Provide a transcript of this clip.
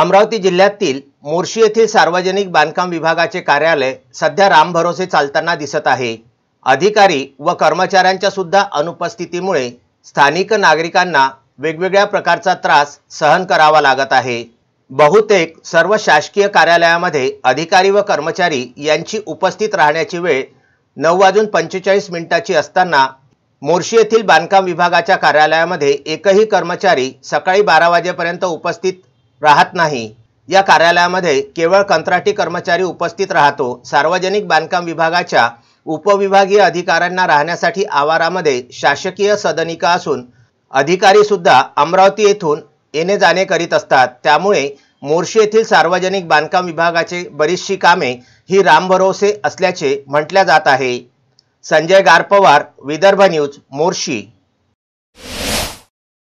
अमरावती जिल्ह्यातील मोर्शी येथील सार्वजनिक बांधकाम विभागाचे कार्यालय सध्या रामभरोसे चालताना दिसत आहे अधिकारी व कर्मचाऱ्यांच्या सुद्धा अनुपस्थितीमुळे स्थानिक नागरिकांना वेगवेगळ्या प्रकारचा त्रास सहन करावा लागत आहे बहुतेक सर्व शासकीय कार्यालयामध्ये अधिकारी व कर्मचारी यांची उपस्थित राहण्याची वेळ नऊ वाजून पंचेचाळीस मिनिटाची असताना मोर्शी येथील बांधकाम विभागाच्या कार्यालयामध्ये एकही कर्मचारी सकाळी बारा वाजेपर्यंत उपस्थित राहत नाही या कार्यालयामध्ये केवळ कंत्राटी कर्मचारी उपस्थित राहतो सार्वजनिक बांधकाम विभागाच्या उपविभागीय अधिकाऱ्यांना राहण्यासाठी आवारामध्ये शासकीय सदनिका असून अधिकारी सुद्धा अमरावती येथून येणे जाणे करीत असतात त्यामुळे मोर्शी येथील सार्वजनिक बांधकाम विभागाचे बरीचशी कामे ही रामभरोसे असल्याचे म्हटल्या जात आहे संजय गारपवार विदर्भ न्यूज मोर्शी